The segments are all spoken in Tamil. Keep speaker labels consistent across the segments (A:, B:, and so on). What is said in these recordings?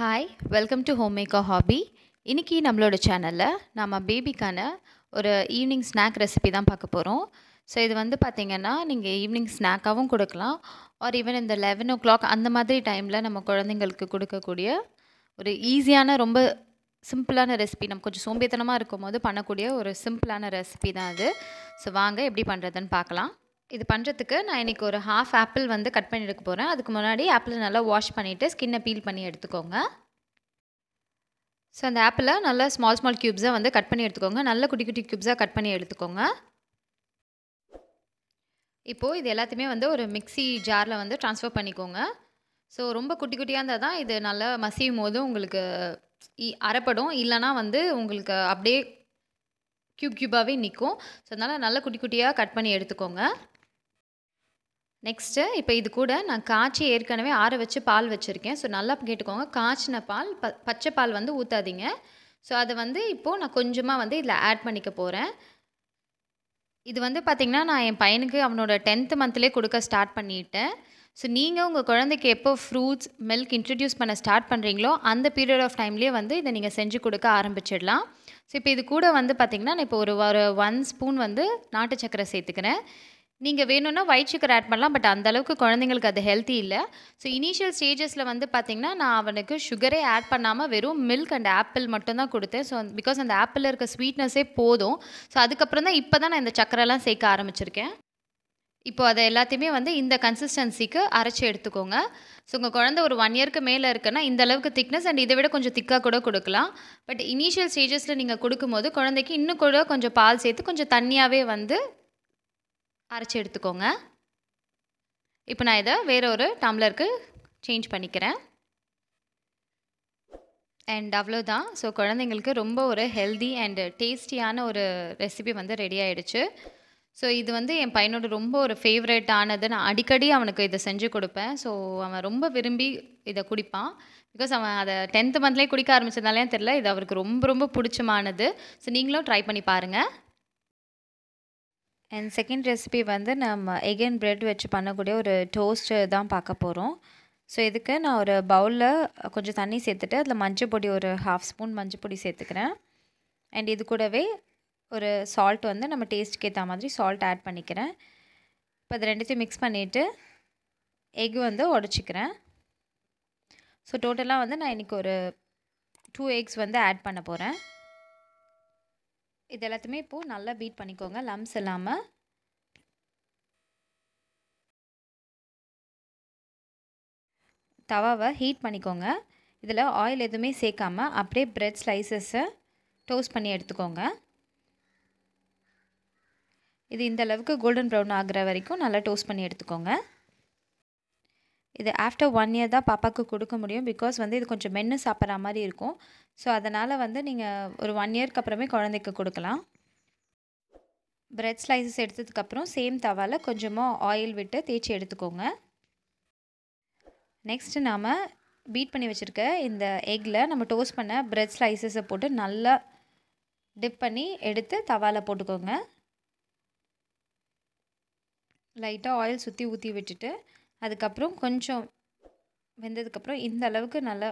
A: hi welcome to home maker hobby இன்றைக்கி நம்மளோட சேனலில் நம்ம பேபிக்கான ஒரு ஈவினிங் ஸ்நாக் ரெசிபி தான் பார்க்க போகிறோம் ஸோ இது வந்து பார்த்திங்கன்னா நீங்கள் ஈவினிங் ஸ்நாக்காகவும் கொடுக்கலாம் ஆர் ஈவன் இந்த லெவன் ஓ கிளாக் அந்த மாதிரி டைமில் நம்ம குழந்தைங்களுக்கு கொடுக்கக்கூடிய ஒரு ஈஸியான ரொம்ப சிம்பிளான ரெசிபி நம்ம கொஞ்சம் சோம்பேத்தனமாக இருக்கும் போது பண்ணக்கூடிய ஒரு சிம்பிளான ரெசிபி தான் அது ஸோ வாங்க எப்படி பண்ணுறதுன்னு பார்க்கலாம் இது பண்ணுறதுக்கு நான் இன்றைக்கி ஒரு ஹாஃப் ஆப்பிள் வந்து கட் பண்ணி எடுக்க போகிறேன் அதுக்கு முன்னாடி ஆப்பிளை நல்லா வாஷ் பண்ணிவிட்டு ஸ்கின்னை பீல் பண்ணி எடுத்துக்கோங்க ஸோ அந்த ஆப்பிளை நல்லா ஸ்மால் ஸ்மால் க்யூப்ஸாக வந்து கட் பண்ணி எடுத்துக்கோங்க நல்ல குட்டி குட்டி க்யூப்ஸாக கட் பண்ணி எடுத்துக்கோங்க இப்போது இது எல்லாத்தையுமே வந்து ஒரு மிக்சி ஜாரில் வந்து ட்ரான்ஸ்ஃபர் பண்ணிக்கோங்க ஸோ ரொம்ப குட்டி குட்டியாக இருந்தால் தான் இது நல்லா மசியும் போது உங்களுக்கு அரைப்படும் இல்லைனா வந்து உங்களுக்கு அப்படியே க்யூப் க்யூபாகவே நிற்கும் ஸோ அதனால் நல்லா குட்டி குட்டியாக கட் பண்ணி எடுத்துக்கோங்க நெக்ஸ்ட்டு இப்போ இது கூட நான் காய்ச்சி ஏற்கனவே ஆற வச்சு பால் வச்சுருக்கேன் ஸோ நல்லா கேட்டுக்கோங்க காய்ச்சின பால் ப பச்சை பால் வந்து ஊற்றாதீங்க ஸோ அதை வந்து இப்போது நான் கொஞ்சமாக வந்து இதில் ஆட் பண்ணிக்க போகிறேன் இது வந்து பார்த்திங்கன்னா நான் என் பையனுக்கு அவனோட டென்த்து மந்த்லேயே கொடுக்க ஸ்டார்ட் பண்ணிட்டேன் ஸோ நீங்கள் உங்கள் குழந்தைக்கு எப்போ ஃப்ரூட்ஸ் மில்க் இன்ட்ரடியூஸ் பண்ண ஸ்டார்ட் பண்ணுறீங்களோ அந்த பீரியட் ஆஃப் டைம்லேயே வந்து இதை நீங்கள் செஞ்சு கொடுக்க ஆரம்பிச்சிடலாம் ஸோ இப்போ இது கூட வந்து பார்த்திங்கன்னா நான் இப்போ ஒரு ஒரு ஒன் ஸ்பூன் வந்து நாட்டு சக்கரை சேர்த்துக்கிறேன் நீங்கள் வேணும்னா ஒயிட் சுகர் ஆட் பண்ணலாம் பட் அந்தளவுக்கு குழந்தைங்களுக்கு அது ஹெல்த்தி இல்லை ஸோ இனிஷியல் ஸ்டேஜஸில் வந்து பார்த்திங்கன்னா நான் அவனுக்கு சுகரே ஆட் பண்ணாமல் வெறும் மில்க் அண்ட் ஆப்பிள் மட்டும்தான் கொடுத்தேன் ஸோ பிகாஸ் அந்த ஆப்பிளில் இருக்க ஸ்வீட்னஸே போதும் ஸோ அதுக்கப்புறம் தான் இப்போ தான் நான் இந்த சக்கரைலாம் சேர்க்க ஆரம்பிச்சிருக்கேன் இப்போ அதை எல்லாத்தையுமே வந்து இந்த கன்சிஸ்டன்சிக்கு அரைச்சி எடுத்துக்கோங்க ஸோ உங்கள் குழந்த ஒரு ஒன் இயர்க்கு மேலே இருக்குன்னா இந்த அளவுக்கு திக்னஸ் அண்ட் இதை விட கொஞ்சம் திக்காக கூட கொடுக்கலாம் பட் இனிஷியல் ஸ்டேஜஸில் நீங்கள் கொடுக்கும்போது குழந்தைக்கு இன்னும் கூட கொஞ்சம் பால் சேர்த்து கொஞ்சம் தண்ணியாகவே வந்து அரைச்சி எடுத்துக்கோங்க இப்போ நான் இதை வேற ஒரு டம்ளருக்கு சேஞ்ச் பண்ணிக்கிறேன் அண்ட் அவ்வளோதான் ஸோ குழந்தைங்களுக்கு ரொம்ப ஒரு ஹெல்தி அண்டு டேஸ்டியான ஒரு ரெசிபி வந்து ரெடி ஆகிடுச்சு ஸோ இது வந்து என் பையனோட ரொம்ப ஒரு ஃபேவரேட் ஆனது நான் அடிக்கடி அவனுக்கு இதை செஞ்சு கொடுப்பேன் ஸோ அவன் ரொம்ப விரும்பி இதை குடிப்பான் பிகாஸ் அவன் அதை டென்த்து மந்த்லேயே குடிக்க ஆரம்பித்ததாலே தெரில இது அவருக்கு ரொம்ப ரொம்ப பிடிச்சமானது ஸோ நீங்களும் ட்ரை பண்ணி பாருங்கள் அண்ட் செகண்ட் ரெசிபி வந்து நம்ம எகெயின் ப்ரெட் வச்சு பண்ணக்கூடிய ஒரு டோஸ்ட்டு தான் பார்க்க போகிறோம் ஸோ இதுக்கு நான் ஒரு பவுலில் கொஞ்சம் தண்ணி சேர்த்துட்டு அதில் மஞ்சள் பொடி ஒரு ஹாஃப் ஸ்பூன் மஞ்சள் பொடி சேர்த்துக்கிறேன் அண்ட் இது கூடவே ஒரு சால்ட் வந்து நம்ம டேஸ்ட்டுக்கு ஏற்ற மாதிரி சால்ட் ஆட் பண்ணிக்கிறேன் இப்போ அது ரெண்டுத்தையும் மிக்ஸ் பண்ணிவிட்டு எக் வந்து உடச்சிக்கிறேன் ஸோ டோட்டலாக வந்து நான் இன்றைக்கி ஒரு டூ எக்ஸ் வந்து ஆட் பண்ண போகிறேன் இது எல்லாத்தையுமே இப்போது நல்லா பீட் பண்ணிக்கோங்க லம்ஸ் இல்லாமல் தவாவை ஹீட் பண்ணிக்கோங்க இதில் ஆயில் எதுவுமே சேர்க்காம அப்படியே ப்ரெட் ஸ்லைசஸை டோஸ்ட் பண்ணி எடுத்துக்கோங்க இது இந்த அளவுக்கு கோல்டன் ப்ரௌன் ஆகிற வரைக்கும் நல்லா டோஸ்ட் பண்ணி எடுத்துக்கோங்க இது ஆஃப்டர் ஒன் இயர் தான் பாப்பாவுக்கு கொடுக்க முடியும் பிகாஸ் வந்து இது கொஞ்சம் மென்று சாப்பிட்ற மாதிரி இருக்கும் ஸோ அதனால் வந்து நீங்கள் ஒரு ஒன் இயர்க்கு அப்புறமே குழந்தைக்கு கொடுக்கலாம் பிரெட் ஸ்லைசஸ் எடுத்ததுக்கப்புறம் சேம் தவாவில் கொஞ்சமாக ஆயில் விட்டு தேய்ச்சி எடுத்துக்கோங்க நெக்ஸ்ட்டு நாம் பீட் பண்ணி வச்சுருக்க இந்த எக்கில் நம்ம டோஸ்ட் பண்ண பிரெட் ஸ்லைசஸை போட்டு நல்லா டிப் பண்ணி எடுத்து தவாவில் போட்டுக்கோங்க லைட்டாக ஆயில் சுற்றி ஊற்றி விட்டுட்டு அதுக்கப்புறம் கொஞ்சம் வெந்ததுக்கப்புறம் இந்த அளவுக்கு நல்லா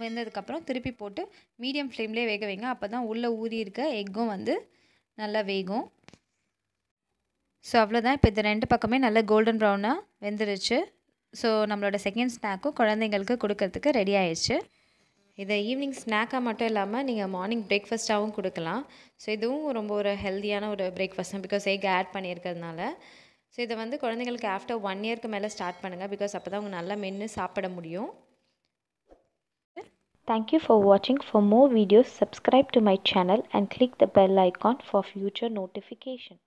A: வெந்ததுக்கப்புறம் திருப்பி போட்டு மீடியம் ஃப்ளேம்லேயே வேக வைங்க அப்போ தான் உள்ளே ஊறி இருக்க எக்கும் வந்து நல்லா வேகும் ஸோ அவ்வளோதான் இப்போ இந்த ரெண்டு பக்கமே நல்லா கோல்டன் ப்ரௌனாக வெந்துருச்சு ஸோ நம்மளோட செகண்ட் ஸ்நாக்கும் குழந்தைங்களுக்கு கொடுக்கறதுக்கு ரெடி ஆயிடுச்சு இதை ஈவினிங் ஸ்நாக்காக மட்டும் இல்லாமல் நீங்கள் மார்னிங் பிரேக்ஃபாஸ்ட்டாகவும் கொடுக்கலாம் ஸோ இதுவும் ரொம்ப ஒரு ஹெல்த்தியான ஒரு பிரேக்ஃபாஸ்ட் தான் பிகாஸ் எக் ஆட் பண்ணியிருக்கிறதுனால ஸோ இதை வந்து குழந்தைங்களுக்கு ஆஃப்டர் ஒன் இயர்க்கு மேலே ஸ்டார்ட் பண்ணுங்கள் பிகாஸ் அப்போ தான் அவங்க நல்லா மென்று சாப்பிட முடியும் தேங்க் யூ ஃபார் வாட்சிங் for more videos subscribe to my channel and click the bell icon for future notification